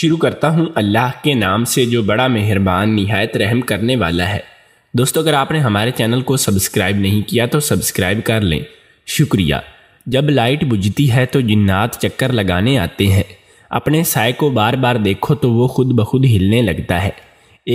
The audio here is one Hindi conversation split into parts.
शुरू करता हूँ अल्लाह के नाम से जो बड़ा मेहरबान नहायत रहम करने वाला है दोस्तों अगर आपने हमारे चैनल को सब्सक्राइब नहीं किया तो सब्सक्राइब कर लें शुक्रिया जब लाइट बुझती है तो जिन्नात चक्कर लगाने आते हैं अपने साय को बार बार देखो तो वो खुद ब खुद हिलने लगता है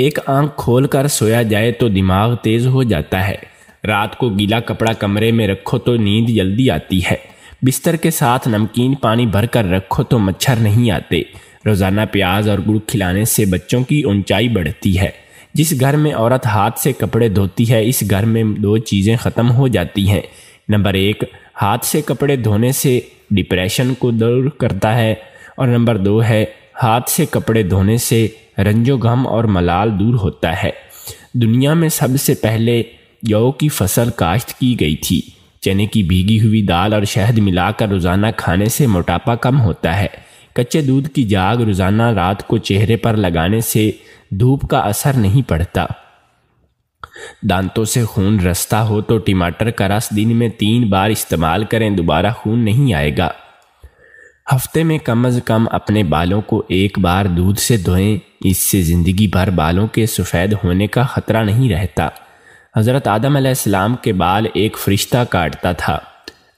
एक आंख खोल कर सोया जाए तो दिमाग तेज़ हो जाता है रात को गीला कपड़ा कमरे में रखो तो नींद जल्दी आती है बिस्तर के साथ नमकीन पानी भर कर रखो तो मच्छर नहीं आते रोज़ाना प्याज और गुड़ खिलाने से बच्चों की ऊंचाई बढ़ती है जिस घर में औरत हाथ से कपड़े धोती है इस घर में दो चीज़ें ख़त्म हो जाती हैं नंबर एक हाथ से कपड़े धोने से डिप्रेशन को दूर करता है और नंबर दो है हाथ से कपड़े धोने से रंजो गम और मलाल दूर होता है दुनिया में सबसे पहले जौ की फसल काश्त की गई थी चने की भीगी हुई दाल और शहद मिलाकर रोज़ाना खाने से मोटापा कम होता है कच्चे दूध की जाग रोज़ाना रात को चेहरे पर लगाने से धूप का असर नहीं पड़ता दांतों से खून रसता हो तो टमाटर का रस दिन में तीन बार इस्तेमाल करें दोबारा खून नहीं आएगा हफ्ते में कम अज़ कम अपने बालों को एक बार दूध से धोएं इससे ज़िंदगी भर बालों के सफ़ेद होने का ख़तरा नहीं रहता हज़रत आदम के बाल एक फरिश्ता काटता था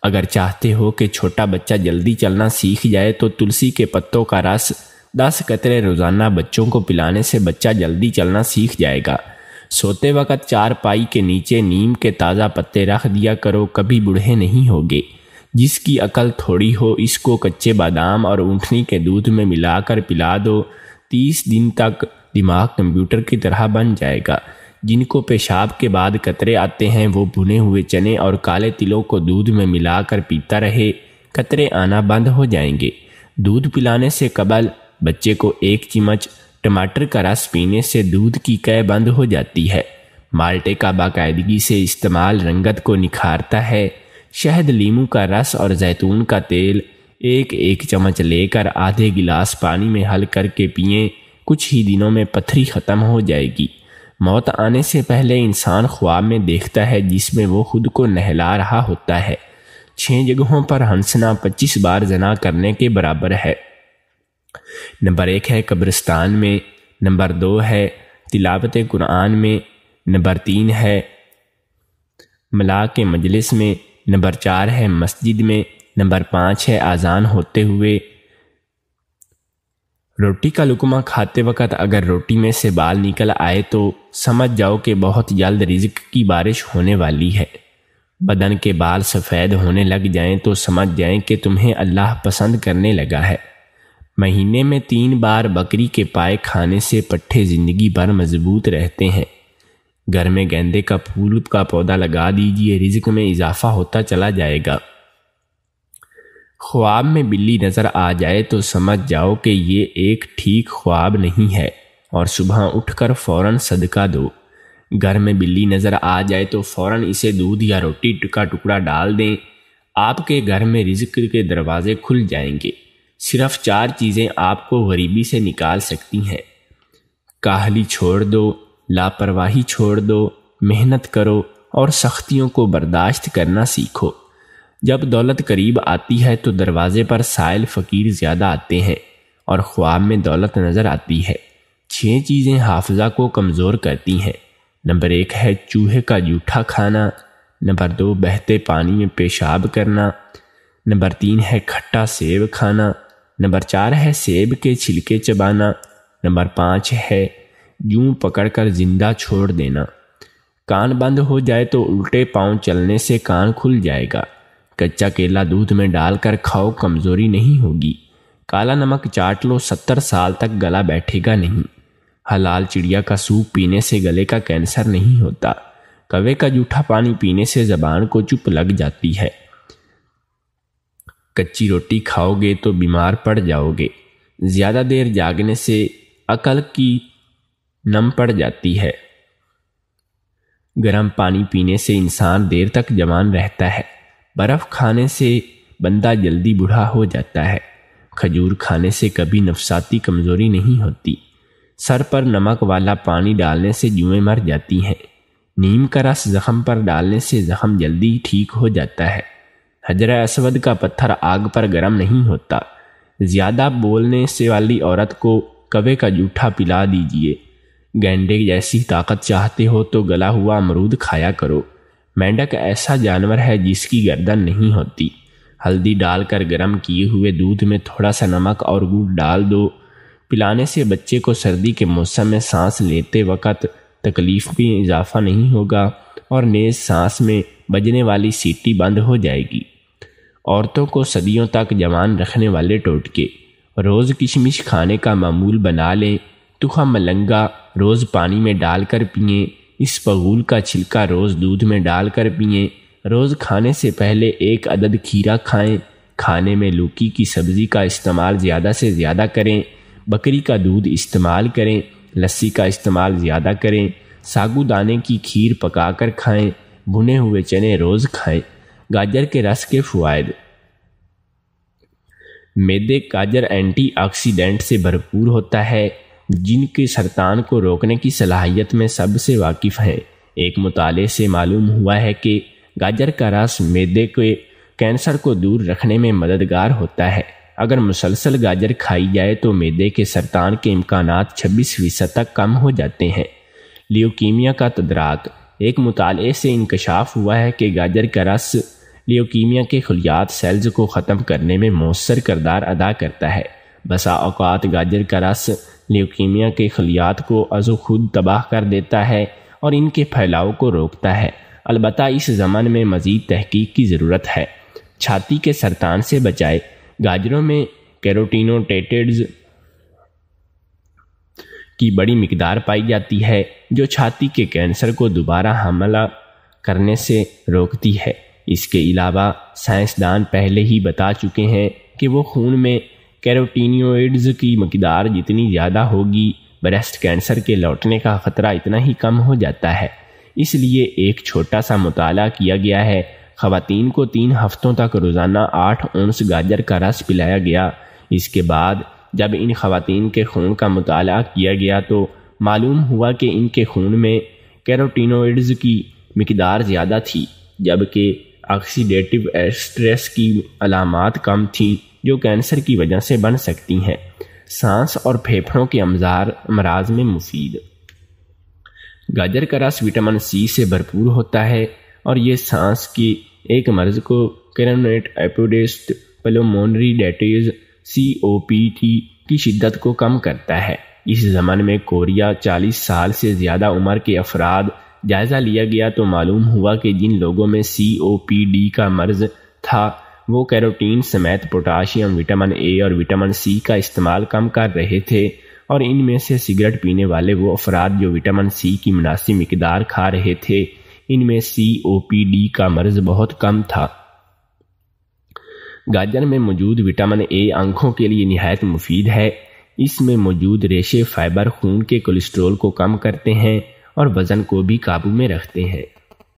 अगर चाहते हो कि छोटा बच्चा जल्दी चलना सीख जाए तो तुलसी के पत्तों का रस दस कतरे रोज़ाना बच्चों को पिलाने से बच्चा जल्दी चलना सीख जाएगा सोते वक्त चार पाई के नीचे नीम के ताज़ा पत्ते रख दिया करो कभी बूढ़े नहीं होगे जिसकी अकल थोड़ी हो इसको कच्चे बादाम और ऊँटनी के दूध में मिलाकर पिला दो तीस दिन तक दिमाग कंप्यूटर की तरह बन जाएगा जिनको पेशाब के बाद कतरे आते हैं वो भुने हुए चने और काले तिलों को दूध में मिलाकर पीता रहे कतरे आना बंद हो जाएंगे दूध पिलाने से कबल बच्चे को एक चम्मच टमाटर का रस पीने से दूध की कह बंद हो जाती है माल्टे का बाकायदगी से इस्तेमाल रंगत को निखारता है शहद लीमू का रस और जैतून का तेल एक एक चम्मच लेकर आधे गिलास पानी में हल करके पिए कुछ ही दिनों में पथरी ख़त्म हो जाएगी मौत आने से पहले इंसान ख्वाब में देखता है जिसमें वो खुद को नहला रहा होता है छः जगहों पर हंसना पच्चीस बार जना करने के बराबर है नंबर एक है कब्रिस्तान में नंबर दो है तिलावत कुरान में नंबर तीन है मला के मजलिस में नंबर चार है मस्जिद में नंबर पाँच है आज़ान होते हुए रोटी का लुकमा खाते वक्त अगर रोटी में से बाल निकल आए तो समझ जाओ कि बहुत जल्द रिजक की बारिश होने वाली है बदन के बाल सफ़ेद होने लग जाएं तो समझ जाएं कि तुम्हें अल्लाह पसंद करने लगा है महीने में तीन बार बकरी के पाए खाने से पट्ठे ज़िंदगी भर मजबूत रहते हैं घर में गेंदे का फूल का पौधा लगा दीजिए रिजक में इजाफा होता चला जाएगा ख्वाब में बिल्ली नज़र आ जाए तो समझ जाओ कि ये एक ठीक ख्वाब नहीं है और सुबह उठकर फौरन सदका दो घर में बिल्ली नज़र आ जाए तो फौरन इसे दूध या रोटी का टुकड़ा डाल दें आपके घर में रिज्क के दरवाजे खुल जाएंगे सिर्फ चार चीज़ें आपको गरीबी से निकाल सकती हैं काहली छोड़ दो लापरवाही छोड़ दो मेहनत करो और सख्तियों को बर्दाश्त करना सीखो जब दौलत करीब आती है तो दरवाजे पर साइल फ़कीर ज़्यादा आते हैं और ख्वाब में दौलत नज़र आती है छः चीज़ें हाफजा को कमज़ोर करती हैं नंबर एक है चूहे का जूठा खाना नंबर दो बहते पानी में पेशाब करना नंबर तीन है खट्टा सेब खाना नंबर चार है सेब के छिलके चबाना नंबर पाँच है पकड़ पकड़कर ज़िंदा छोड़ देना कान बंद हो जाए तो उल्टे पांव चलने से कान खुल जाएगा कच्चा केला दूध में डालकर खाओ कमजोरी नहीं होगी काला नमक चाट लो सत्तर साल तक गला बैठेगा नहीं हलाल चिड़िया का सूप पीने से गले का कैंसर नहीं होता कवे का जूठा पानी पीने से जबान को चुप लग जाती है कच्ची रोटी खाओगे तो बीमार पड़ जाओगे ज़्यादा देर जागने से अकल की नम पड़ जाती है गर्म पानी पीने से इंसान देर तक जवान रहता है बर्फ़ खाने से बंदा जल्दी बूढ़ा हो जाता है खजूर खाने से कभी नफसाती कमज़ोरी नहीं होती सर पर नमक वाला पानी डालने से जुएँ मर जाती हैं नीम का रस जख्म पर डालने से ज़ख़म जल्दी ठीक हो जाता है हजरा असवद का पत्थर आग पर गर्म नहीं होता ज़्यादा बोलने से वाली औरत को कवे का जूठा पिला दीजिए गेंडे जैसी ताकत चाहते हो तो गला हुआ अमरूद खाया करो मेंढक ऐसा जानवर है जिसकी गर्दन नहीं होती हल्दी डालकर गर्म किए हुए दूध में थोड़ा सा नमक और गुड़ डाल दो पिलाने से बच्चे को सर्दी के मौसम में सांस लेते वक्त तकलीफ में इजाफा नहीं होगा और नेज सांस में बजने वाली सीटी बंद हो जाएगी औरतों को सदियों तक जवान रखने वाले टोटके रोज़ किशमिश खाने का मामूल बना लें तुखा मलंगा रोज़ पानी में डालकर पिएं इस पगूल का छिलका रोज़ दूध में डालकर पिए रोज़ खाने से पहले एक अदद खीरा खाएं खाने में लूकी की सब्ज़ी का इस्तेमाल ज़्यादा से ज़्यादा करें बकरी का दूध इस्तेमाल करें लस्सी का इस्तेमाल ज़्यादा करें सागू दाने की खीर पकाकर खाएं भुने हुए चने रोज़ खाएं गाजर के रस के फ़वाद मैदे गाजर एंटीऑक्सीडेंट से भरपूर होता है जिनके सरतान को रोकने की सलाहियत में सबसे वाकिफ़ हैं एक मुताले से मालूम हुआ है कि गाजर का रस मैदे के कैंसर को दूर रखने में मददगार होता है अगर मुसलसल गाजर खाई जाए तो मैदे के सरतान के इम्कान छब्बीस फ़ीसद तक कम हो जाते हैं लियोकीमिया का तदराक एक मुताले से इंकशाफ हुआ है कि गाजर का रस लियोकीमिया के खलियात सेल्स को ख़त्म करने में मौसर करदार अदा करता है बसा अवत गाजर का रस ल्यूकीमिया के खलियात को अज़ो खुद तबाह कर देता है और इनके फैलाव को रोकता है अलबत् इस ज़मन में मज़ीद तहकीक की ज़रूरत है छाती के सरतान से बचाए गाजरों में कैरोटीनोटेटेड्स की बड़ी मकदार पाई जाती है जो छाती के कैंसर को दोबारा हमला करने से रोकती है इसके अलावा साइंसदान पहले ही बता चुके हैं कि वो खून में कैरोटीनियोइड्स की मकदार जितनी ज़्यादा होगी ब्रेस्ट कैंसर के लौटने का ख़तरा इतना ही कम हो जाता है इसलिए एक छोटा सा मताल किया गया है खातन को तीन हफ्तों तक रोज़ाना आठ ऊंस गाजर का रस पिलाया गया इसके बाद जब इन खातन के खून का मताल किया गया तो मालूम हुआ कि इनके खून में कैरोटीनोइड्स की मकदार ज़्यादा थी जबकि ऑक्सीडेटिव स्ट्रेस की अलामत कम थी जो कैंसर की वजह से बन सकती हैं सांस और फेफड़ों के अमजार अमराज में मुफीद गाजर का रस विटामिन सी से भरपूर होता है और ये सांस की एक मर्ज को करोनेट एपोडेस्ट पलोमोनरी डेटेज सी ओ पी टी की शिद्दत को कम करता है इस जमन में कोरिया 40 साल से ज़्यादा उम्र के अफराद जायज़ा लिया गया तो मालूम हुआ कि जिन लोगों में सी ओ पी डी का मर्ज था वो कैरोटीन समेत पोटाशियम विटामिन ए और विटामिन सी का इस्तेमाल कम कर रहे थे और इनमें से सिगरेट पीने वाले वो अफराद जो विटामिन सी की मुनासिब मकदार खा रहे थे इनमें सी ओ पी डी का मर्ज बहुत कम था गाजर में मौजूद विटामिन ए आंखों के लिए नहायत मुफीद है इसमें मौजूद रेशे फाइबर खून के कोलेस्ट्रोल को कम करते हैं और वज़न को भी काबू में रखते हैं